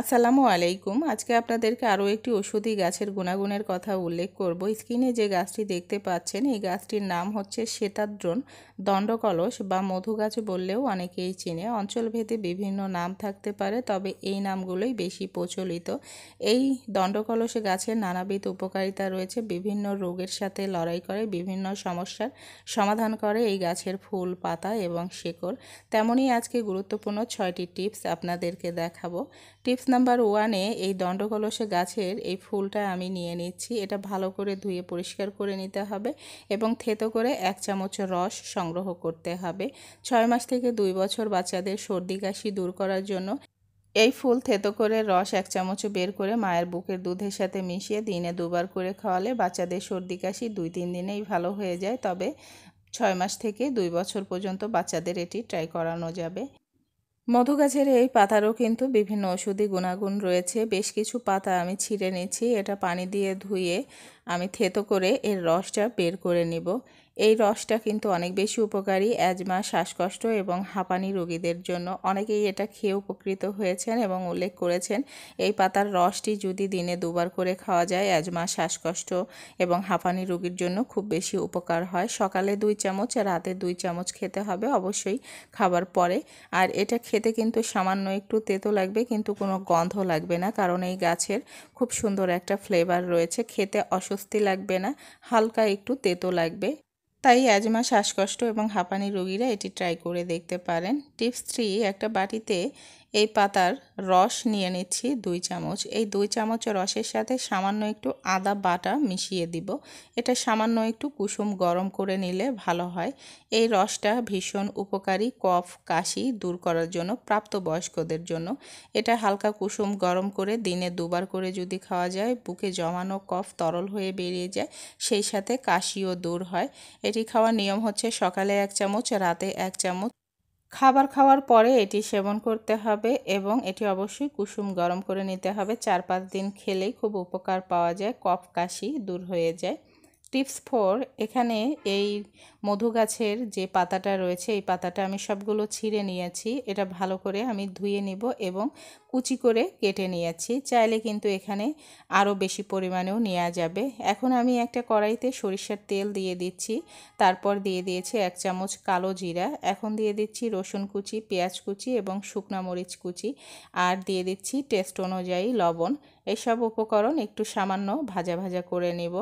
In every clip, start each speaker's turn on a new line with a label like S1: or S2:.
S1: আসসালামু আলাইকুম আজকে আপনাদেরকে আরও একটি ওষুধি গাছের গুণাগুণের কথা উল্লেখ করব স্ক্রিনে যে গাছটি দেখতে পাচ্ছেন এই গাছটির নাম হচ্ছে শ্বেতাদ্রণ দণ্ডকলস বা মধু গাছ বললেও অনেকেই চিনে অঞ্চলভেদে বিভিন্ন নাম থাকতে পারে তবে এই নামগুলোই বেশি প্রচলিত এই দণ্ডকলস গাছের নানাবিধ উপকারিতা রয়েছে বিভিন্ন রোগের সাথে লড়াই করে বিভিন্ন সমস্যার সমাধান করে এই গাছের ফুল পাতা এবং শেকড় তেমনই আজকে গুরুত্বপূর্ণ ছয়টি টিপস আপনাদেরকে দেখাবো টিপস নাম্বার ওয়ানে এই দণ্ডকলসে গাছের এই ফুলটা আমি নিয়ে নিচ্ছি এটা ভালো করে ধুয়ে পরিষ্কার করে নিতে হবে এবং থেতো করে এক চামচ রস সংগ্রহ করতে হবে ছয় মাস থেকে দুই বছর বাচ্চাদের সর্দি কাশি দূর করার জন্য এই ফুল থেতো করে রস এক চামচ বের করে মায়ের বুকের দুধের সাথে মিশিয়ে দিনে দুবার করে খাওয়ালে বাচ্চাদের সর্দি কাশি দুই তিন দিনেই ভালো হয়ে যায় তবে ছয় মাস থেকে দুই বছর পর্যন্ত বাচ্চাদের এটি ট্রাই করানো যাবে মধু গাছের এই পাতারও কিন্তু বিভিন্ন ওষুধি গুণাগুণ রয়েছে বেশ কিছু পাতা আমি ছিঁড়ে নিচ্ছি এটা পানি দিয়ে ধুয়ে আমি থেতো করে এর রসটা বের করে নেব এই রসটা কিন্তু অনেক বেশি উপকারী অ্যাজমা শ্বাসকষ্ট এবং হাঁপানি রোগীদের জন্য অনেকেই এটা খেয়ে উপকৃত হয়েছেন এবং উল্লেখ করেছেন এই পাতার রসটি যদি দিনে দুবার করে খাওয়া যায় অ্যাজমা শ্বাসকষ্ট এবং হাঁপানি রোগীর জন্য খুব বেশি উপকার হয় সকালে দুই চামচ রাতে দুই চামচ খেতে হবে অবশ্যই খাবার পরে আর এটা খেতে কিন্তু সামান্য একটু তেতো লাগবে কিন্তু কোনো গন্ধ লাগবে না কারণ এই গাছের খুব সুন্দর একটা ফ্লেভার রয়েছে খেতে অসুস্থ স্বস্তি লাগবে না হালকা একটু তেতো লাগবে তাই অ্যাজমা শ্বাসকষ্ট এবং হাঁপানি রোগীরা এটি ট্রাই করে দেখতে পারেন টিপস থ্রি একটা বাটিতে এই পাতার রস নিয়ে নিচ্ছি দুই চামচ এই দুই চামচ রসের সাথে সামান্য একটু আদা বাটা মিশিয়ে দিব এটা সামান্য একটু কুসুম গরম করে নিলে ভালো হয় এই রসটা ভীষণ উপকারী কফ কাশি দূর করার জন্য প্রাপ্তবয়স্কদের জন্য এটা হালকা কুসুম গরম করে দিনে দুবার করে যদি খাওয়া যায় বুকে জমানো কফ তরল হয়ে বেরিয়ে যায় সেই সাথে কাশিও দূর হয় এটি খাওয়ার নিয়ম হচ্ছে সকালে এক চামচ রাতে এক চামচ খাবার খাওয়ার পরে এটি সেবন করতে হবে এবং এটি অবশ্যই কুসুম গরম করে নিতে হবে চার পাঁচ দিন খেলেই খুব উপকার পাওয়া যায় কফ কাশি দূর হয়ে যায় টিপস ফোর এখানে এই মধু গাছের যে পাতাটা রয়েছে এই পাতাটা আমি সবগুলো ছিঁড়ে নিয়েছি এটা ভালো করে আমি ধুয়ে নিব এবং কুচি করে কেটে নিয়েছি চাইলে কিন্তু এখানে আরও বেশি পরিমাণেও নেওয়া যাবে এখন আমি একটা কড়াইতে সরিষার তেল দিয়ে দিচ্ছি তারপর দিয়ে দিয়েছি এক চামচ কালো জিরা এখন দিয়ে দিচ্ছি রসুন কুচি পেঁয়াজ কুচি এবং শুকনা মরিচ কুচি আর দিয়ে দিচ্ছি টেস্ট অনুযায়ী লবণ এসব উপকরণ একটু সামান্য ভাজা ভাজা করে নেব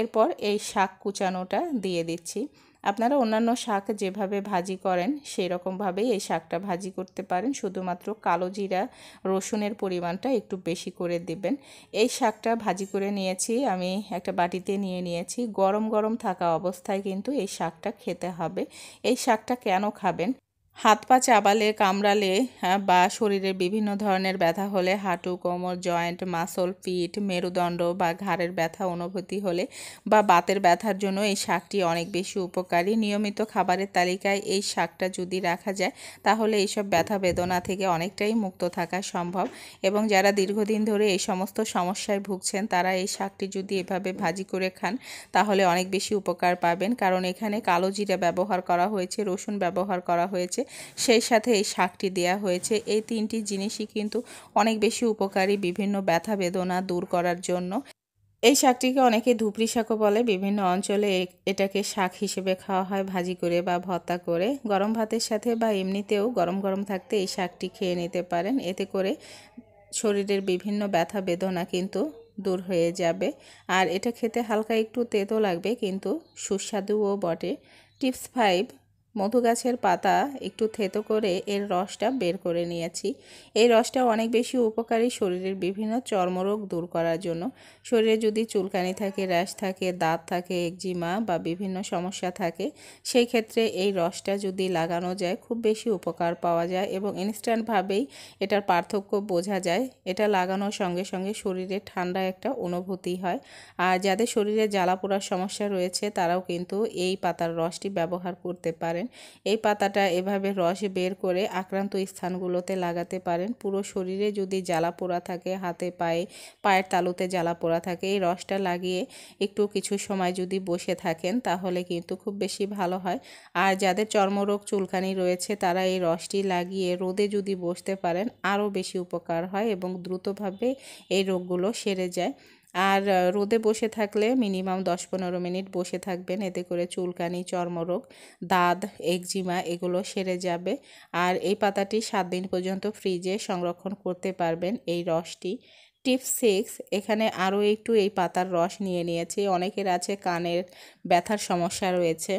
S1: এরপর এই শাক কুচানোটা দিয়ে দিচ্ছি আপনারা অন্যান্য শাক যেভাবে ভাজি করেন সেই রকমভাবেই এই শাকটা ভাজি করতে পারেন শুধুমাত্র কালো জিরা রসুনের পরিমাণটা একটু বেশি করে দিবেন এই শাকটা ভাজি করে নিয়েছি আমি একটা বাটিতে নিয়ে নিয়েছি গরম গরম থাকা অবস্থায় কিন্তু এই শাকটা খেতে হবে এই শাকটা কেন খাবেন হাত পা চাবালে কামড়ালে বা শরীরের বিভিন্ন ধরনের ব্যথা হলে হাঁটু কোমর জয়েন্ট মাসল পিঠ মেরুদণ্ড বা ঘাড়ের ব্যথা অনুভূতি হলে বা বাতের ব্যথার জন্য এই শাকটি অনেক বেশি উপকারী নিয়মিত খাবারের তালিকায় এই শাকটা যদি রাখা যায় তাহলে এইসব ব্যথা বেদনা থেকে অনেকটাই মুক্ত থাকা সম্ভব এবং যারা দীর্ঘদিন ধরে এই সমস্ত সমস্যায় ভুগছেন তারা এই শাকটি যদি এভাবে ভাজি করে খান তাহলে অনেক বেশি উপকার পাবেন কারণ এখানে কালো জিরা ব্যবহার করা হয়েছে রসুন ব্যবহার করা হয়েছে হয়েছে সেই সাথে এই শাকটি দেওয়া হয়েছে এই তিনটি জিনিসই কিন্তু অনেক বেশি উপকারী বিভিন্ন ব্যথা বেদনা দূর করার জন্য এই শাকটিকে অনেকে ধুপড়ি শাকও বলে বিভিন্ন অঞ্চলে এটাকে শাক হিসেবে খাওয়া হয় ভাজি করে বা ভর্তা করে গরম ভাতের সাথে বা এমনিতেও গরম গরম থাকতে এই শাকটি খেয়ে নিতে পারেন এতে করে শরীরের বিভিন্ন ব্যথা বেদনা কিন্তু দূর হয়ে যাবে আর এটা খেতে হালকা একটু তেতো লাগবে কিন্তু সুস্বাদুও বটে টিপস ফাইভ মধু গাছের পাতা একটু থেতো করে এর রসটা বের করে নিয়েছি এই রসটা অনেক বেশি উপকারী শরীরের বিভিন্ন চর্মরোগ দূর করার জন্য শরীরে যদি চুলকানি থাকে র্যাশ থাকে দাঁত থাকে একজিমা বা বিভিন্ন সমস্যা থাকে সেই ক্ষেত্রে এই রসটা যদি লাগানো যায় খুব বেশি উপকার পাওয়া যায় এবং ইনস্ট্যান্টভাবেই এটার পার্থক্য বোঝা যায় এটা লাগানোর সঙ্গে সঙ্গে শরীরে ঠান্ডা একটা অনুভূতি হয় আর যাদের শরীরে জ্বালা পোড়ার সমস্যা রয়েছে তারাও কিন্তু এই পাতার রসটি ব্যবহার করতে পারে পারেন এই পাতাটা এভাবে রস বের করে আক্রান্ত স্থানগুলোতে লাগাতে পারেন পুরো শরীরে যদি জ্বালা পোড়া থাকে হাতে পায়ে পায়ের তালুতে জ্বালা পোড়া থাকে এই রসটা লাগিয়ে একটু কিছু সময় যদি বসে থাকেন তাহলে কিন্তু খুব বেশি ভালো হয় আর যাদের চর্মরোগ চুলকানি রয়েছে তারা এই রসটি লাগিয়ে রোদে যদি বসতে পারেন আরও বেশি উপকার হয় এবং দ্রুতভাবে এই রোগগুলো সেরে যায় আর রোদে বসে থাকলে মিনিমাম দশ পনেরো মিনিট বসে থাকবেন এতে করে চুলকানি চর্মরোগ দাঁত একজিমা এগুলো সেরে যাবে আর এই পাতাটি সাত দিন পর্যন্ত ফ্রিজে সংরক্ষণ করতে পারবেন এই রসটি টিপ সিক্স এখানে আরও একটু এই পাতার রস নিয়ে নিয়েছি অনেকের আছে কানের ব্যথার সমস্যা রয়েছে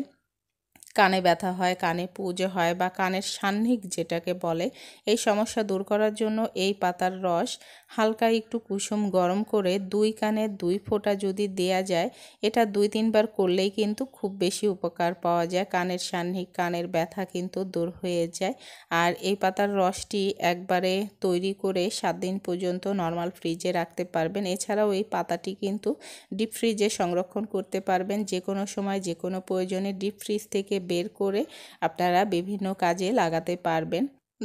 S1: কানে ব্যথা হয় কানে পুজো হয় বা কানের সান্নিক যেটাকে বলে এই সমস্যা দূর করার জন্য এই পাতার রস হালকা একটু কুসুম গরম করে দুই কানে দুই ফোঁটা যদি দেয়া যায় এটা দুই তিনবার করলেই কিন্তু খুব বেশি উপকার পাওয়া যায় কানের সান্নিক কানের ব্যথা কিন্তু দূর হয়ে যায় আর এই পাতার রসটি একবারে তৈরি করে সাত দিন পর্যন্ত নর্মাল ফ্রিজে রাখতে পারবেন এছাড়াও এই পাতাটি কিন্তু ডিপ ফ্রিজে সংরক্ষণ করতে পারবেন যে কোনো সময় যে কোনো প্রয়োজনে ডিপ ফ্রিজ থেকে বের করে আপনারা বিভিন্ন কাজে লাগাতে পারবেন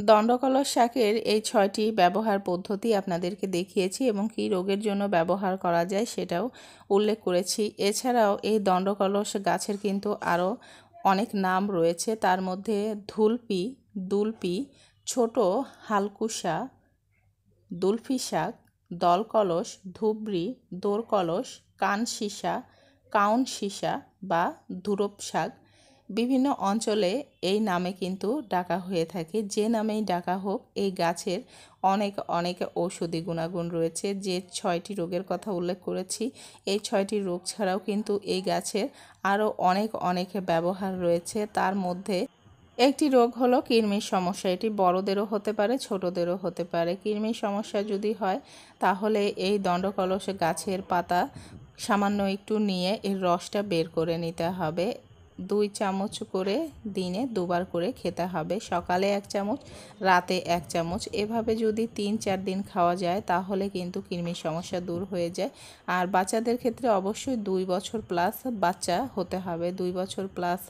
S1: দণ্ডকলস শাকের এই ছয়টি ব্যবহার পদ্ধতি আপনাদেরকে দেখিয়েছি এবং কি রোগের জন্য ব্যবহার করা যায় সেটাও উল্লেখ করেছি এছাড়াও এই দণ্ডকলস গাছের কিন্তু আরও অনেক নাম রয়েছে তার মধ্যে ধুলপি দুলপি ছোট হালকুসা দুলফি শাক দলকলস ধুবড়ি দোরকলস কান সীসা কাউন সীসা বা ধুরপ শাক বিভিন্ন অঞ্চলে এই নামে কিন্তু ডাকা হয়ে থাকে যে নামেই ডাকা হোক এই গাছের অনেক অনেক ঔষধি গুণাগুণ রয়েছে যে ছয়টি রোগের কথা উল্লেখ করেছি এই ছয়টি রোগ ছাড়াও কিন্তু এই গাছের আরও অনেক অনেক ব্যবহার রয়েছে তার মধ্যে একটি রোগ হলো কৃমির সমস্যা এটি বড়দেরও হতে পারে ছোটদেরও হতে পারে কৃমির সমস্যা যদি হয় তাহলে এই দণ্ডকলস গাছের পাতা সামান্য একটু নিয়ে এর রসটা বের করে নিতে হবে দুই চামচ করে দিনে দুবার করে খেতে হবে সকালে এক চামচ রাতে এক চামচ এভাবে যদি তিন চার দিন খাওয়া যায় তাহলে কিন্তু কৃমির সমস্যা দূর হয়ে যায় আর বাচ্চাদের ক্ষেত্রে অবশ্যই দুই বছর প্লাস বাচ্চা হতে হবে দুই বছর প্লাস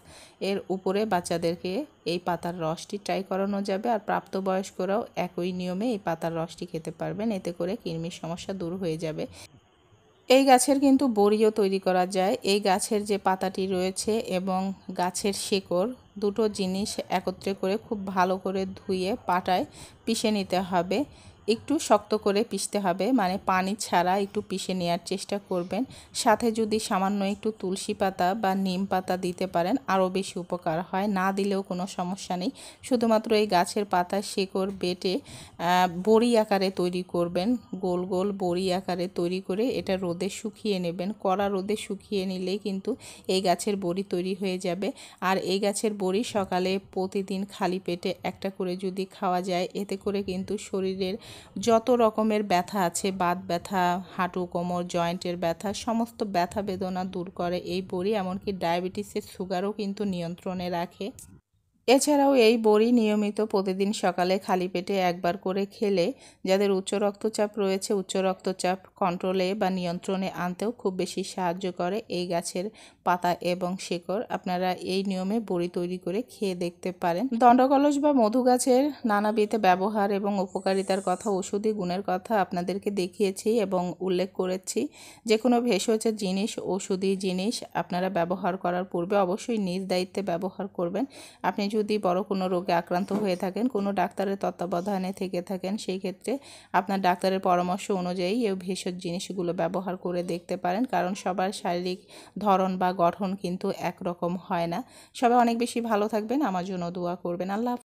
S1: এর উপরে বাচ্চাদেরকে এই পাতার রসটি ট্রাই করানো যাবে আর প্রাপ্তবয়স্করাও একই নিয়মে এই পাতার রসটি খেতে পারবেন এতে করে কৃমির সমস্যা দূর হয়ে যাবে এই গাছের কিন্তু বড়িও তৈরি করা যায় এই গাছের যে পাতাটি রয়েছে এবং গাছের শিকড় দুটো জিনিস একত্রে করে খুব ভালো করে ধুয়ে পাটায় পিষে নিতে হবে একটু শক্ত করে পিষতে হবে মানে পানি ছাড়া একটু পিষে নেওয়ার চেষ্টা করবেন সাথে যদি সামান্য একটু তুলসী পাতা বা নিম পাতা দিতে পারেন আরও বেশি উপকার হয় না দিলেও কোনো সমস্যা নেই শুধুমাত্র এই গাছের পাতা শেকড় বেটে বড়ি আকারে তৈরি করবেন গোল গোল বড়ি আকারে তৈরি করে এটা রোদে শুকিয়ে নেবেন কড়া রোদে শুকিয়ে নিলেই কিন্তু এই গাছের বড়ি তৈরি হয়ে যাবে আর এই গাছের বড়ি সকালে প্রতিদিন খালি পেটে একটা করে যদি খাওয়া যায় এতে করে কিন্তু শরীরের যত রকমের ব্যথা আছে বাত ব্যথা হাঁটু কোমর জয়েন্টের ব্যথা সমস্ত ব্যথা বেদনা দূর করে এই বড়ি এমনকি ডায়াবেটিসের সুগারও কিন্তু নিয়ন্ত্রণে রাখে এছাড়াও এই বড়ি নিয়মিত প্রতিদিন সকালে খালি পেটে একবার করে খেলে যাদের উচ্চ রক্তচাপ রয়েছে উচ্চ রক্তচাপ কন্ট্রোলে বা নিয়ন্ত্রণে আনতেও খুব বেশি সাহায্য করে এই গাছের পাতা এবং শেকড় আপনারা এই নিয়মে বড়ি তৈরি করে খেয়ে দেখতে পারেন দণ্ডকলস বা মধু গাছের নানাবিধ ব্যবহার এবং উপকারিতার কথা ওষুধি গুণের কথা আপনাদেরকে দেখিয়েছি এবং উল্লেখ করেছি যে কোনো ভেষজের জিনিস ওষুধি জিনিস আপনারা ব্যবহার করার পূর্বে অবশ্যই নিজ দায়িত্বে ব্যবহার করবেন আপনি যদি বড় কোনো রোগে আক্রান্ত হয়ে থাকেন কোনো ডাক্তারের তত্ত্বাবধানে থেকে থাকেন সেই ক্ষেত্রে আপনার ডাক্তারের পরামর্শ অনুযায়ী এই ভেষজ জিনিসগুলো ব্যবহার করে দেখতে পারেন কারণ সবার শারীরিক ধরন বা গঠন কিন্তু একরকম হয় না সবাই অনেক বেশি ভালো থাকবেন আমার জন্য দোয়া করবেন আল্লাহ